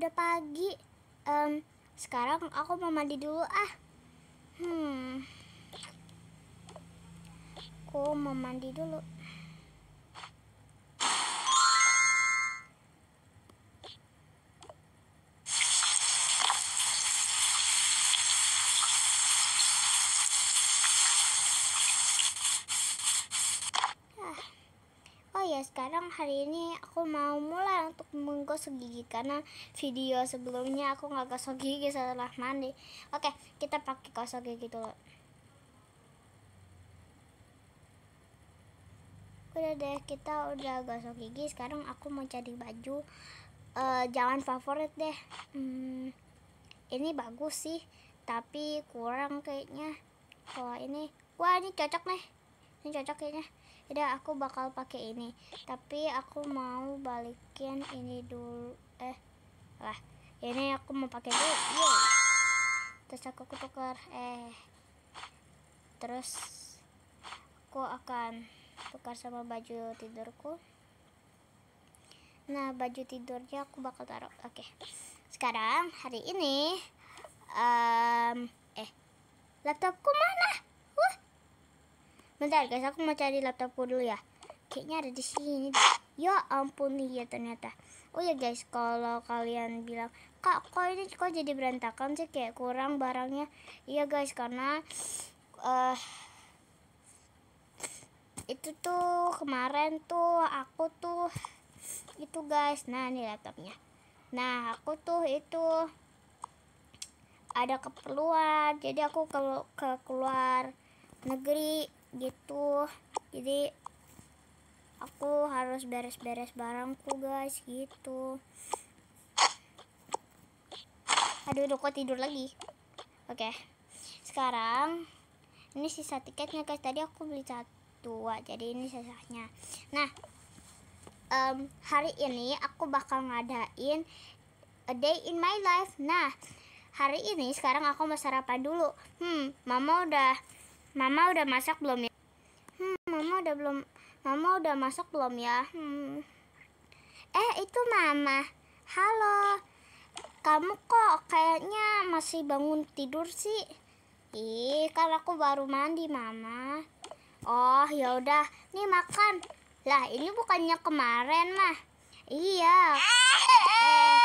udah pagi. Um, sekarang aku mau mandi dulu ah. Hmm. Aku mau mandi dulu. sekarang hari ini aku mau mulai untuk menggosok gigi karena video sebelumnya aku nggak gosok gigi setelah mandi oke kita pakai gosok gigi dulu udah deh kita udah gosok gigi sekarang aku mau cari baju uh, eh, jangan favorit deh hmm, ini bagus sih tapi kurang kayaknya kalau ini wah ini cocok nih ini cocok kayaknya tidak aku bakal pakai ini tapi aku mau balikin ini dulu eh lah ya ini aku mau pakai dulu Yeay. terus aku tukar eh terus aku akan tukar sama baju tidurku nah baju tidurnya aku bakal taruh oke okay. sekarang hari ini um, eh laptopku mana bentar guys aku mau cari laptop dulu ya kayaknya ada di sini ya ampun iya ternyata oh ya guys kalau kalian bilang kak kok ini kok jadi berantakan sih kayak kurang barangnya iya guys karena uh, itu tuh kemarin tuh aku tuh itu guys nah ini laptopnya nah aku tuh itu ada keperluan jadi aku kalau ke keluar negeri gitu jadi aku harus beres-beres barangku guys gitu aduh udah kok tidur lagi oke okay. sekarang ini sisa tiketnya guys tadi aku beli satu jadi ini sisanya nah um, hari ini aku bakal ngadain a day in my life nah hari ini sekarang aku mau sarapan dulu hmm mama udah mama udah masak belum ya mama udah belum mama udah masuk belum ya hmm. eh itu mama halo kamu kok kayaknya masih bangun tidur sih ih kan aku baru mandi mama oh ya udah nih makan lah ini bukannya kemarin mah iya eh eh,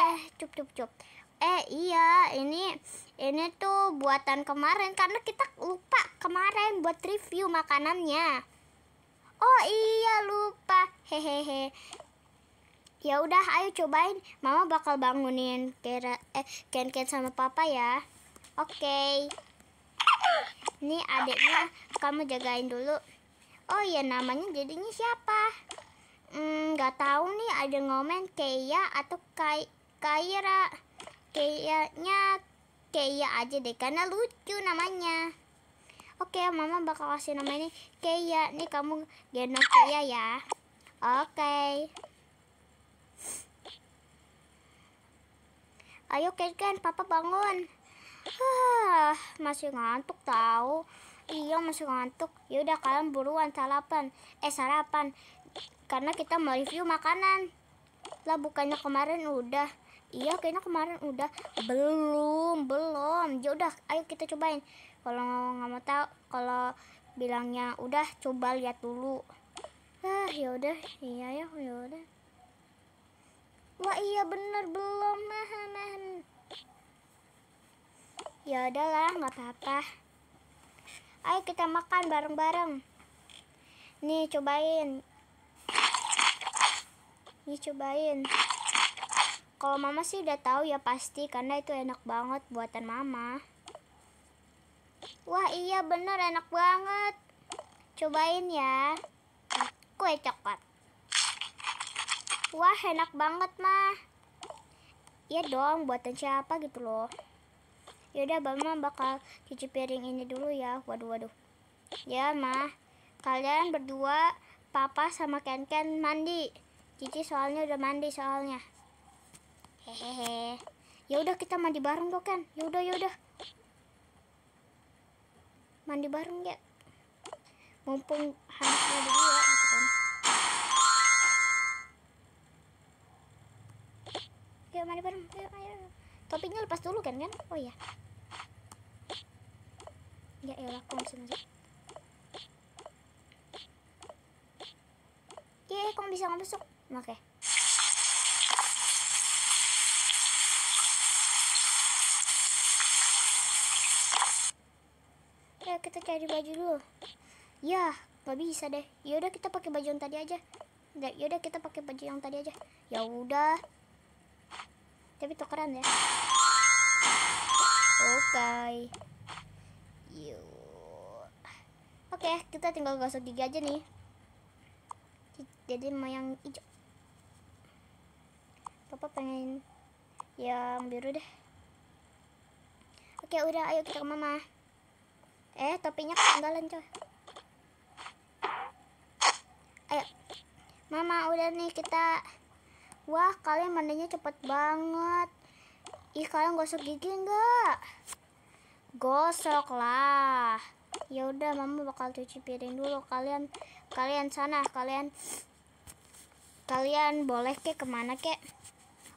eh cup cup cup eh iya ini ini tuh buatan kemarin karena kita lupa kemarin buat review makanannya oh iya lupa hehehe ya udah ayo cobain mama bakal bangunin kira eh ken ken sama papa ya oke okay. ini adiknya kamu jagain dulu oh iya namanya jadinya siapa hmm, nggak tahu nih ada ngomen Kaya atau Kai Kaira kayaknya kayak aja deh karena lucu namanya oke mama bakal kasih nama ini kayak nih kamu genok kayak ya oke ayo Ken papa bangun huh, ah, masih ngantuk tahu iya masih ngantuk yaudah kalian buruan sarapan eh sarapan karena kita mau review makanan lah bukannya kemarin udah iya kayaknya kemarin udah belum belum ya udah ayo kita cobain kalau nggak mau tahu kalau bilangnya udah coba lihat dulu ah ya udah iya ya ya udah wah iya bener belum nah nah ya udahlah nggak apa-apa ayo kita makan bareng-bareng nih cobain dicobain kalau mama sih udah tahu ya pasti karena itu enak banget buatan mama wah iya bener enak banget cobain ya kue coklat wah enak banget mah iya dong buatan siapa gitu loh yaudah mama bakal cuci piring ini dulu ya waduh waduh ya mah kalian berdua papa sama Ken Ken mandi Cici soalnya udah mandi soalnya. Hehehe. Ya udah kita mandi bareng dong kan. Ya udah ya udah. Mandi bareng ya. Mumpung hantu ada ya. gitu kan. mandi bareng. Yuk ayo. Topiknya lepas dulu kan kan? Oh iya. Ya elah kok bisa masuk. Ye, kok bisa nggak masuk? Oke. Okay. Ya kita cari baju dulu. Ya, nggak bisa deh. Ya kita pakai baju yang tadi aja. Ya udah kita pakai baju yang tadi aja. Ya udah. Tapi tukeran ya. Oke. Okay. Yuk. Oke, okay, kita tinggal gosok gigi aja nih. Jadi mau yang hijau papa pengen yang biru deh oke udah ayo kita ke mama eh topinya ketinggalan coy ayo mama udah nih kita wah kalian mandinya cepet banget ih kalian gosok gigi enggak gosok lah ya udah mama bakal cuci piring dulu kalian kalian sana kalian kalian boleh ke kemana kek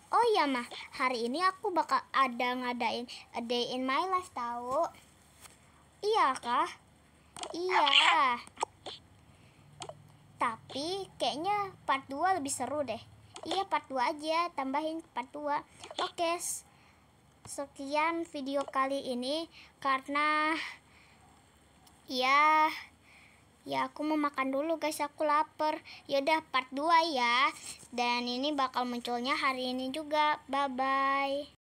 Oh iya mah, hari ini aku bakal ada ngadain a day in my life tahu. Iya kah? Iya. Tapi kayaknya part 2 lebih seru deh. Iya part 2 aja, tambahin part 2. Oke. Sekian video kali ini karena ya Ya aku mau makan dulu guys, aku lapar. Yaudah part 2 ya. Dan ini bakal munculnya hari ini juga. Bye-bye.